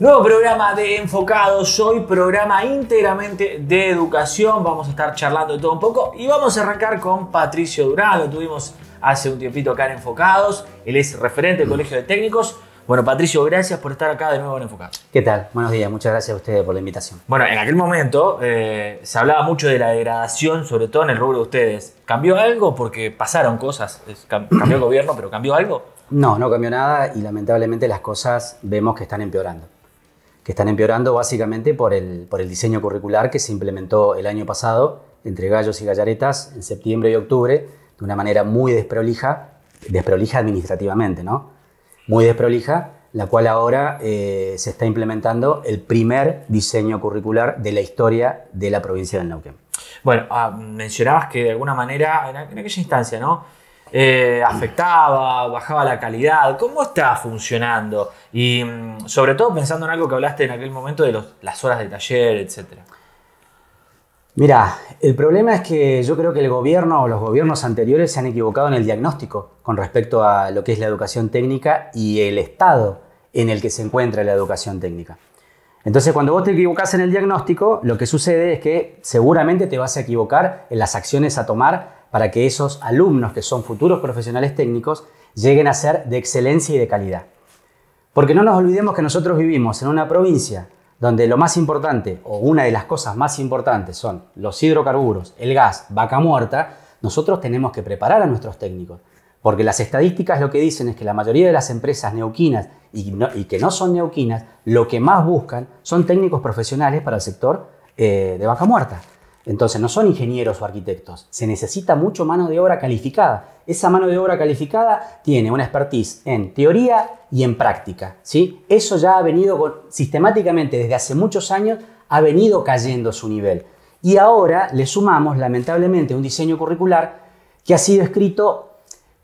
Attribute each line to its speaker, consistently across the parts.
Speaker 1: Nuevo programa de Enfocados, hoy programa íntegramente de educación. Vamos a estar charlando de todo un poco y vamos a arrancar con Patricio Durán. Lo tuvimos hace un tiempito acá en Enfocados. Él es referente del Colegio de Técnicos. Bueno, Patricio, gracias por estar acá de nuevo en Enfocados.
Speaker 2: ¿Qué tal? Buenos días, muchas gracias a ustedes por la invitación.
Speaker 1: Bueno, en aquel momento eh, se hablaba mucho de la degradación, sobre todo en el rubro de ustedes. ¿Cambió algo? Porque pasaron cosas. Cambió el gobierno, pero ¿cambió algo?
Speaker 2: No, no cambió nada y lamentablemente las cosas vemos que están empeorando están empeorando básicamente por el, por el diseño curricular que se implementó el año pasado entre gallos y gallaretas en septiembre y octubre de una manera muy desprolija, desprolija administrativamente, ¿no? Muy desprolija, la cual ahora eh, se está implementando el primer diseño curricular de la historia de la provincia del Neuquén.
Speaker 1: Bueno, ah, mencionabas que de alguna manera, en, aquella instancia, ¿no? Eh, afectaba, bajaba la calidad, cómo está funcionando y mm, sobre todo pensando en algo que hablaste en aquel momento de las horas de taller, etc.
Speaker 2: Mira, el problema es que yo creo que el gobierno o los gobiernos anteriores se han equivocado en el diagnóstico con respecto a lo que es la educación técnica y el estado en el que se encuentra la educación técnica. Entonces, cuando vos te equivocas en el diagnóstico, lo que sucede es que seguramente te vas a equivocar en las acciones a tomar para que esos alumnos que son futuros profesionales técnicos lleguen a ser de excelencia y de calidad. Porque no nos olvidemos que nosotros vivimos en una provincia donde lo más importante o una de las cosas más importantes son los hidrocarburos, el gas, vaca muerta, nosotros tenemos que preparar a nuestros técnicos. Porque las estadísticas lo que dicen es que la mayoría de las empresas neuquinas y, que no son neuquinas, lo que más buscan son técnicos profesionales para el sector eh, de vaca muerta. Entonces no son ingenieros o arquitectos, se necesita mucho mano de obra calificada. Esa mano de obra calificada tiene una expertise en teoría y en práctica. ¿sí? Eso ya ha venido sistemáticamente desde hace muchos años, ha venido cayendo su nivel. Y ahora le sumamos, lamentablemente, un diseño curricular que ha sido escrito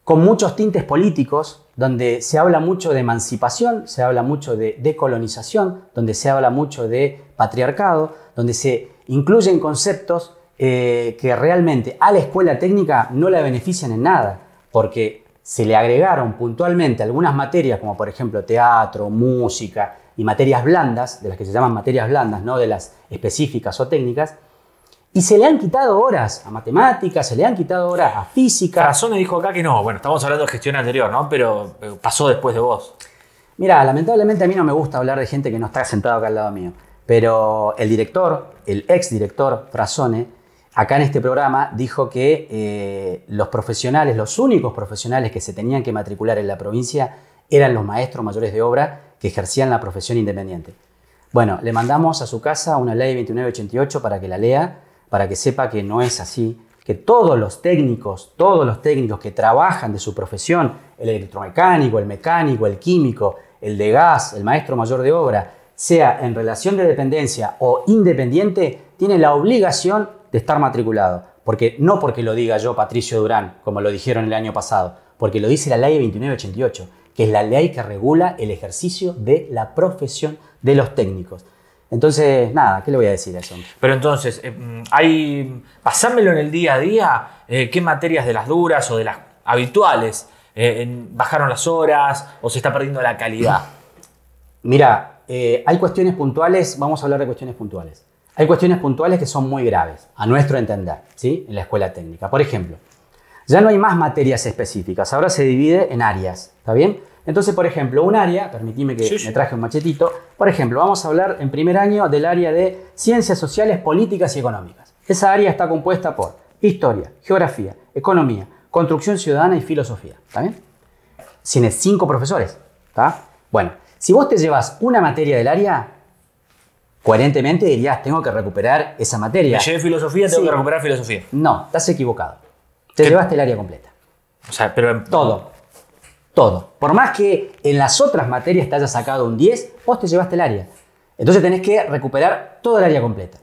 Speaker 2: con muchos tintes políticos, donde se habla mucho de emancipación, se habla mucho de decolonización, donde se habla mucho de patriarcado, donde se incluyen conceptos eh, que realmente a la escuela técnica no la benefician en nada, porque se le agregaron puntualmente algunas materias, como por ejemplo teatro, música y materias blandas, de las que se llaman materias blandas, no de las específicas o técnicas, y se le han quitado horas a matemáticas, se le han quitado horas a
Speaker 1: física. Razón me dijo acá que no, bueno, estamos hablando de gestión anterior, ¿no? Pero eh, pasó después de vos.
Speaker 2: Mira, lamentablemente a mí no me gusta hablar de gente que no está sentada acá al lado mío. Pero el director, el ex director Frasone, acá en este programa dijo que eh, los profesionales, los únicos profesionales que se tenían que matricular en la provincia eran los maestros mayores de obra que ejercían la profesión independiente. Bueno, le mandamos a su casa una ley 2988 para que la lea, para que sepa que no es así, que todos los técnicos, todos los técnicos que trabajan de su profesión, el electromecánico, el mecánico, el químico, el de gas, el maestro mayor de obra, sea en relación de dependencia o independiente, tiene la obligación de estar matriculado. Porque no porque lo diga yo, Patricio Durán, como lo dijeron el año pasado, porque lo dice la ley 2988, que es la ley que regula el ejercicio de la profesión de los técnicos. Entonces, nada, ¿qué le voy a decir a eso?
Speaker 1: Pero entonces, eh, mm, hay, pasármelo en el día a día, eh, ¿qué materias de las duras o de las habituales eh, bajaron las horas o se está perdiendo la calidad? Mira,
Speaker 2: eh, hay cuestiones puntuales, vamos a hablar de cuestiones puntuales. Hay cuestiones puntuales que son muy graves, a nuestro entender, ¿sí? en la escuela técnica. Por ejemplo, ya no hay más materias específicas, ahora se divide en áreas, ¿está bien? Entonces, por ejemplo, un área, permitime que me traje un machetito, por ejemplo, vamos a hablar en primer año del área de ciencias sociales, políticas y económicas. Esa área está compuesta por historia, geografía, economía, construcción ciudadana y filosofía, ¿está bien? Tiene cinco profesores, ¿está? Bueno, si vos te llevas una materia del área, coherentemente dirías, tengo que recuperar esa materia. Me llevé filosofía, tengo que recuperar filosofía. No, estás equivocado. Te llevaste el área completa.
Speaker 1: O sea, pero... Todo.
Speaker 2: Todo. Por más que en las otras materias te hayas sacado un 10, vos te llevaste el área. Entonces tenés que recuperar todo el área completa.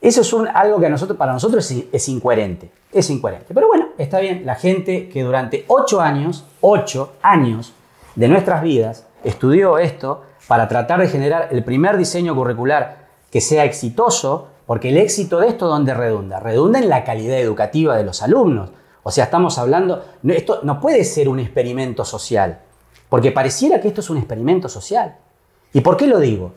Speaker 2: Eso es algo que a nosotros, para nosotros es, incoherente. Es incoherente. Pero bueno, está bien. La gente que durante 8 años, 8 años de nuestras vidas, estudió esto para tratar de generar el primer diseño curricular que sea exitoso, porque el éxito de esto, ¿dónde redunda? Redunda en la calidad educativa de los alumnos. O sea, estamos hablando, esto no puede ser un experimento social, porque pareciera que esto es un experimento social. ¿Y por qué lo digo?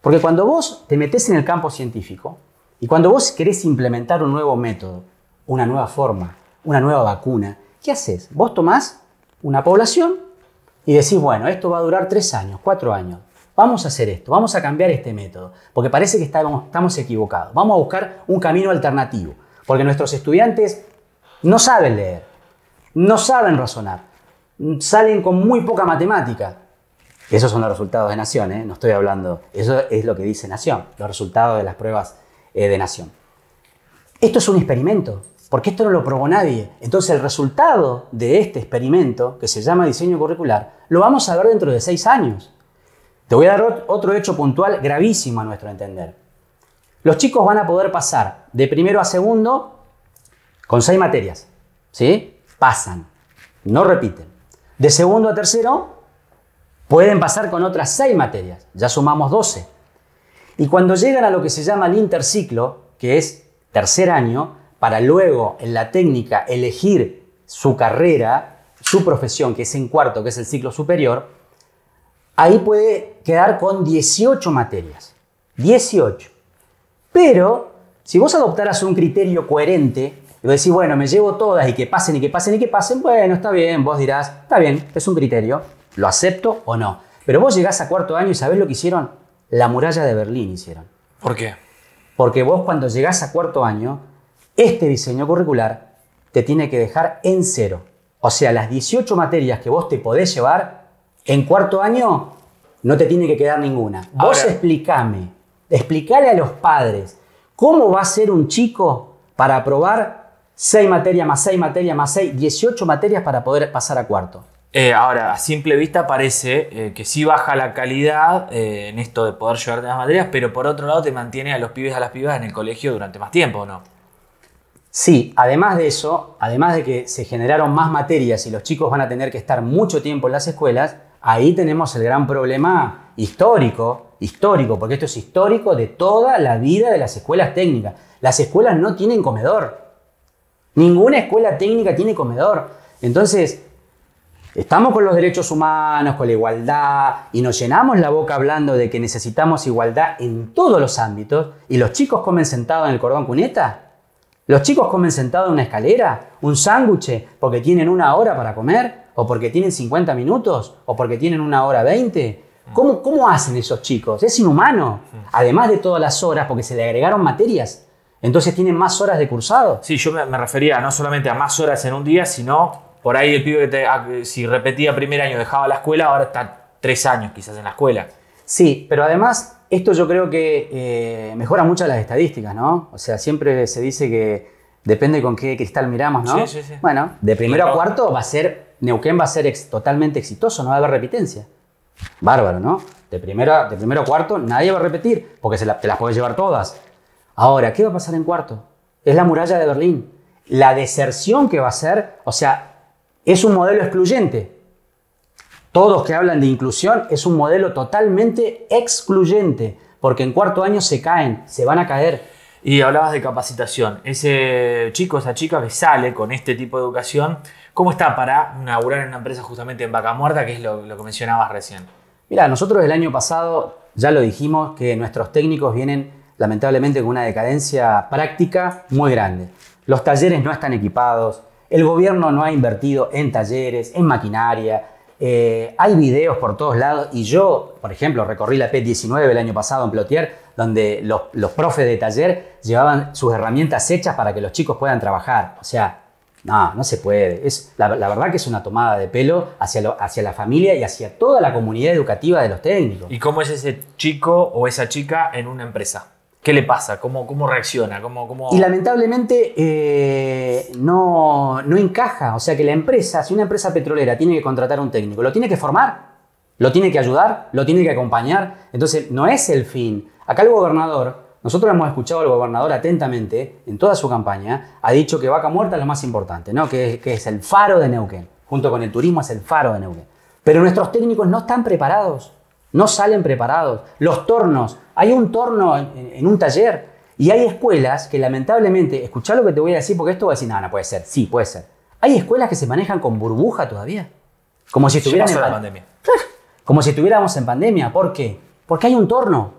Speaker 2: Porque cuando vos te metes en el campo científico y cuando vos querés implementar un nuevo método, una nueva forma, una nueva vacuna, ¿qué haces? Vos tomás una población y decís, bueno, esto va a durar tres años, cuatro años, vamos a hacer esto, vamos a cambiar este método, porque parece que estamos, estamos equivocados, vamos a buscar un camino alternativo, porque nuestros estudiantes no saben leer, no saben razonar, salen con muy poca matemática. Esos son los resultados de Nación, ¿eh? no estoy hablando, eso es lo que dice Nación, los resultados de las pruebas eh, de Nación. Esto es un experimento, porque esto no lo probó nadie. Entonces el resultado de este experimento, que se llama diseño curricular, lo vamos a ver dentro de seis años. Te voy a dar otro hecho puntual gravísimo a nuestro entender. Los chicos van a poder pasar de primero a segundo con seis materias. ¿Sí? Pasan, no repiten. De segundo a tercero pueden pasar con otras seis materias. Ya sumamos 12. Y cuando llegan a lo que se llama el interciclo, que es tercer año, para luego en la técnica elegir su carrera, su profesión, que es en cuarto, que es el ciclo superior, ahí puede quedar con 18 materias. 18. Pero si vos adoptaras un criterio coherente y vos decís, bueno, me llevo todas y que pasen y que pasen y que pasen, bueno, está bien, vos dirás, está bien, es un criterio, lo acepto o no. Pero vos llegás a cuarto año y sabés lo que hicieron. La muralla de Berlín hicieron. ¿Por qué? Porque vos cuando llegás a cuarto año este diseño curricular te tiene que dejar en cero. O sea, las 18 materias que vos te podés llevar en cuarto año, no te tiene que quedar ninguna. vos explícame, explicale a los padres cómo va a ser un chico para aprobar 6 materias más 6 materias más 6, 18 materias para poder pasar a cuarto.
Speaker 1: Eh, ahora, a simple vista parece eh, que sí baja la calidad eh, en esto de poder llevarte las materias, pero por otro lado te mantiene a los pibes a las pibas en el colegio durante más tiempo, ¿no?
Speaker 2: Sí, además
Speaker 1: de eso, además de que se
Speaker 2: generaron más materias y los chicos van a tener que estar mucho tiempo en las escuelas, ahí tenemos el gran problema histórico, histórico, porque esto es histórico de toda la vida de las escuelas técnicas. Las escuelas no tienen comedor. Ninguna escuela técnica tiene comedor. Entonces, estamos con los derechos humanos, con la igualdad, y nos llenamos la boca hablando de que necesitamos igualdad en todos los ámbitos, y los chicos comen sentados en el cordón cuneta. Los chicos comen sentados en una escalera, un sándwich, porque tienen una hora para comer, o porque tienen 50 minutos, o porque tienen una hora 20. ¿Cómo, ¿Cómo hacen esos chicos? Es inhumano. Además de todas las horas, porque se le agregaron materias.
Speaker 1: Entonces tienen más horas de cursado. Sí, yo me, refería no solamente a más horas en un día, sino por ahí el pibe ah, que si repetía primer año dejaba la escuela, ahora está tres años quizás en la escuela.
Speaker 2: Sí, pero además esto yo creo que eh, mejora mucho las estadísticas, ¿no? O sea, siempre se dice que depende con qué cristal miramos, ¿no? Sí, sí, sí. Bueno, de primero a cuarto va a ser, Neuquén va a ser totalmente exitoso, no va a haber repitencia. Bárbaro, ¿no? De primero, a, cuarto nadie va a repetir, porque se te las puedes llevar todas. Ahora, ¿qué va a pasar en cuarto? Es la muralla de Berlín. La deserción que va a ser, o sea, es un modelo excluyente. Todos que hablan de inclusión es un modelo
Speaker 1: totalmente excluyente, porque en cuarto año se caen, se van a caer. Y hablabas de capacitación. Ese chico, esa chica que sale con este tipo de educación, ¿cómo está para inaugurar una empresa justamente en Vaca Muerta, que es lo, que mencionabas recién?
Speaker 2: Mira, nosotros el año pasado ya lo dijimos que nuestros técnicos vienen lamentablemente con una decadencia práctica muy grande. Los talleres no están equipados, el gobierno no ha invertido en talleres, en maquinaria, eh, hay videos por todos lados y yo, por ejemplo, recorrí la P19 el año pasado en Plotier, donde los, profes de taller llevaban sus herramientas hechas para que los chicos puedan trabajar. O sea, no, no se puede. Es, la, verdad que es una tomada de pelo hacia la familia y hacia toda la comunidad educativa de los técnicos.
Speaker 1: ¿Y cómo es ese chico o esa chica en una empresa? ¿Qué le pasa? ¿Cómo, cómo reacciona? Y
Speaker 2: lamentablemente eh, no, encaja. O sea que la empresa, si una empresa petrolera tiene que contratar a un técnico, lo tiene que formar, lo tiene que ayudar, lo tiene que acompañar. Entonces, no es el fin. Acá el gobernador, nosotros hemos escuchado al gobernador atentamente en toda su campaña, ha dicho que Vaca Muerta es lo más importante, ¿no? que, que es el faro de Neuquén. Junto con el turismo es el faro de Neuquén. Pero nuestros técnicos no están preparados no salen preparados. Los tornos, hay un torno en, un taller y hay escuelas que lamentablemente, escuchá lo que te voy a decir porque esto va a decir, no, no puede ser, sí, puede ser. Hay escuelas que se manejan con burbuja todavía.
Speaker 1: Como si estuviéramos en pandemia.
Speaker 2: Como si estuviéramos en pandemia. ¿Por qué? Porque hay un torno.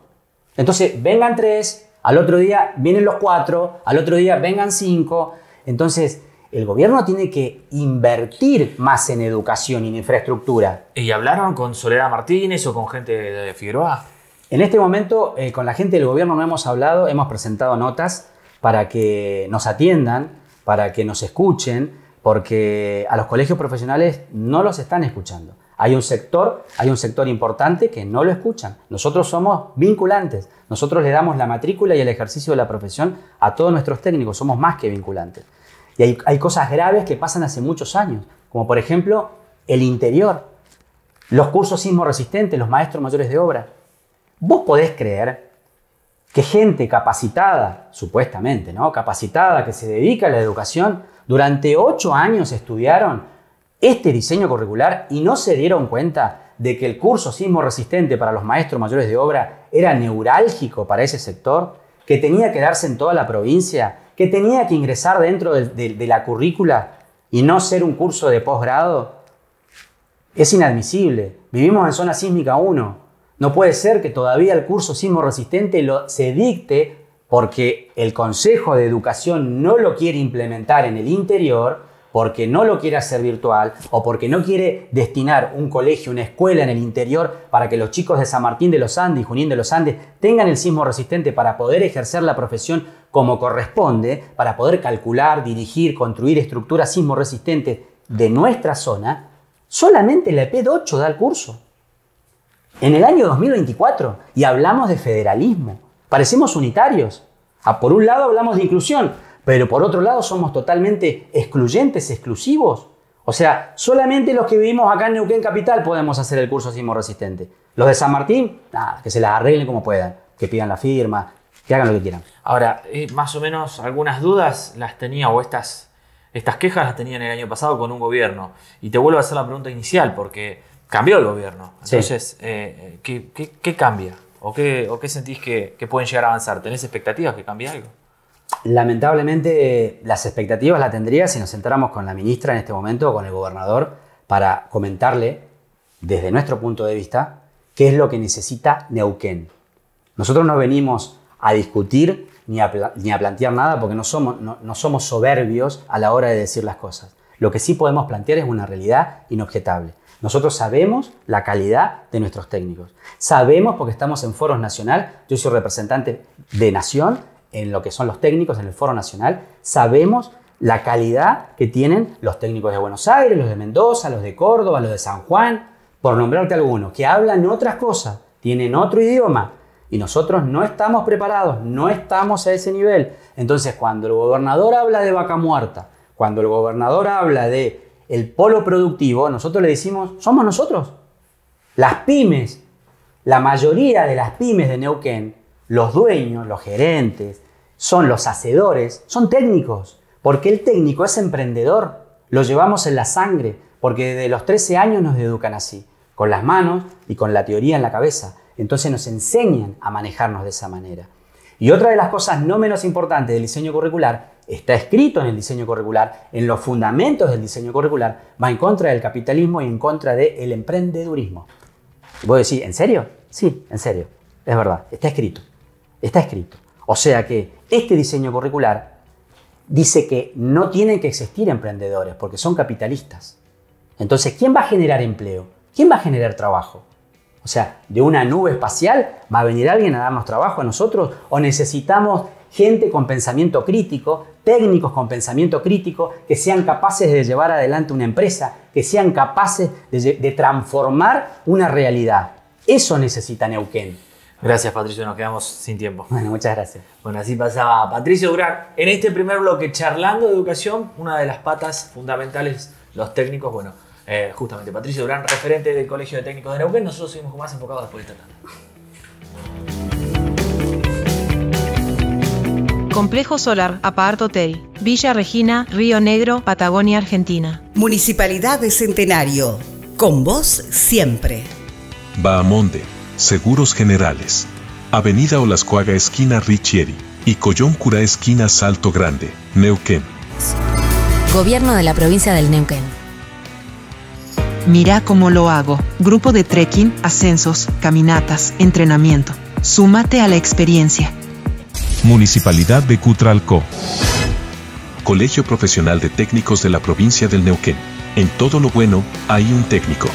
Speaker 2: Entonces, vengan tres, al otro día vienen los cuatro, al otro día vengan cinco. Entonces, el gobierno tiene que invertir más en educación y en infraestructura.
Speaker 1: ¿Y hablaron con Soledad Martínez o con gente de Figueroa?
Speaker 2: En este momento, eh, con la gente del gobierno no hemos hablado, hemos presentado notas para que nos atiendan, para que nos escuchen, porque a los colegios profesionales no los están escuchando. Hay un sector, hay un sector importante que no lo escuchan. Nosotros somos vinculantes. Nosotros le damos la matrícula y el ejercicio de la profesión a todos nuestros técnicos. Somos más que vinculantes hay, cosas graves que pasan hace muchos años, como por ejemplo el interior, los cursos sismo resistentes, los maestros mayores de obra. Vos podés creer que gente capacitada, supuestamente, ¿no? Capacitada que se dedica a la educación, durante ocho años estudiaron este diseño curricular y no se dieron cuenta de que el curso sismo resistente para los maestros mayores de obra era neurálgico para ese sector, que tenía que darse en toda la provincia que tenía que ingresar dentro de, la currícula y no ser un curso de posgrado, es inadmisible. Vivimos en zona sísmica 1. No puede ser que todavía el curso sismo resistente lo, se dicte porque el Consejo de Educación no lo quiere implementar en el interior porque no lo quiere hacer virtual o porque no quiere destinar un colegio, una escuela en el interior para que los chicos de San Martín de los Andes y Junín de los Andes tengan el sismo resistente para poder ejercer la profesión como corresponde, para poder calcular, dirigir, construir estructuras sismo resistentes de nuestra zona, solamente la EP 8 e da el curso. En el año 2024, y hablamos de federalismo, parecemos unitarios. Ah, por un lado hablamos de inclusión, pero por otro lado somos totalmente excluyentes, exclusivos. O sea, solamente los que vivimos acá en Neuquén Capital podemos hacer el curso sismo resistente. Los de San
Speaker 1: Martín, nada,
Speaker 2: que se las arreglen como puedan, que pidan la firma, que hagan lo que quieran.
Speaker 1: Ahora, eh, más o menos algunas dudas las tenía o estas, estas quejas las en el año pasado con un gobierno. Y te vuelvo a hacer la pregunta inicial porque cambió el gobierno. Entonces, eh, eh, ¿qué, cambia? ¿O qué, o qué sentís que, que pueden llegar a avanzar? ¿Tenés expectativas que cambie algo?
Speaker 2: lamentablemente las expectativas las tendría si nos sentáramos con la ministra en este momento con el gobernador para comentarle desde nuestro punto de vista qué es lo que necesita Neuquén. Nosotros no venimos a discutir ni a, plantear nada porque no somos, no somos soberbios a la hora de decir las cosas. Lo que sí podemos plantear es una realidad inobjetable. Nosotros sabemos la calidad de nuestros técnicos. Sabemos porque estamos en foros nacional. Yo soy representante de Nación en lo que son los técnicos, en el Foro Nacional, sabemos la calidad que tienen los técnicos de Buenos Aires, los de Mendoza, los de Córdoba, los de San Juan, por nombrarte algunos, que hablan otras cosas, tienen otro idioma, y nosotros no estamos preparados, no estamos a ese nivel. Entonces, cuando el gobernador habla de vaca muerta, cuando el gobernador habla de el polo productivo, nosotros le decimos, somos nosotros. Las pymes, la mayoría de las pymes de Neuquén los dueños, los gerentes, son los hacedores, son técnicos, porque el técnico es emprendedor, lo llevamos en la sangre, porque desde los 13 años nos educan así, con las manos y con la teoría en la cabeza, entonces nos enseñan a manejarnos de esa manera. Y otra de las cosas no menos importantes del diseño curricular, está escrito en el diseño curricular, en los fundamentos del diseño curricular, va en contra del capitalismo y en contra del emprendedurismo. ¿Voy vos decís, ¿en serio? Sí, en serio, es verdad, está escrito. Está escrito. O sea que este diseño curricular dice que no tienen que existir emprendedores porque son capitalistas. Entonces, ¿quién va a generar empleo? ¿Quién va a generar trabajo? O sea, de una nube espacial, ¿va a venir alguien a darnos trabajo a nosotros? ¿O necesitamos gente con pensamiento crítico, técnicos con pensamiento crítico, que sean capaces de llevar adelante una empresa, que sean capaces de, transformar una realidad? Eso necesita
Speaker 1: Neuquén. Gracias, Patricio. Nos quedamos sin tiempo. Bueno, muchas gracias. Bueno, así pasaba Patricio Durán En este primer bloque, charlando de educación, una de las patas fundamentales, los técnicos, bueno, eh, justamente Patricio Durán, referente del Colegio de Técnicos de Neuquén, nosotros seguimos más enfocados después de esta tarde. Complejo
Speaker 2: Solar, Apart Hotel, Villa Regina, Río Negro, Patagonia, Argentina.
Speaker 1: Municipalidad
Speaker 2: de Centenario, con vos siempre. Bahamonte Seguros Generales. Avenida Olascuaga esquina Richieri y Cura esquina
Speaker 1: Salto Grande, Neuquén.
Speaker 2: Gobierno de la provincia del Neuquén. Mira cómo lo hago. Grupo de trekking, ascensos, caminatas, entrenamiento. Súmate a la experiencia.
Speaker 1: Municipalidad de Cutralco. Colegio Profesional de Técnicos de la provincia del Neuquén. En todo lo bueno, hay un técnico.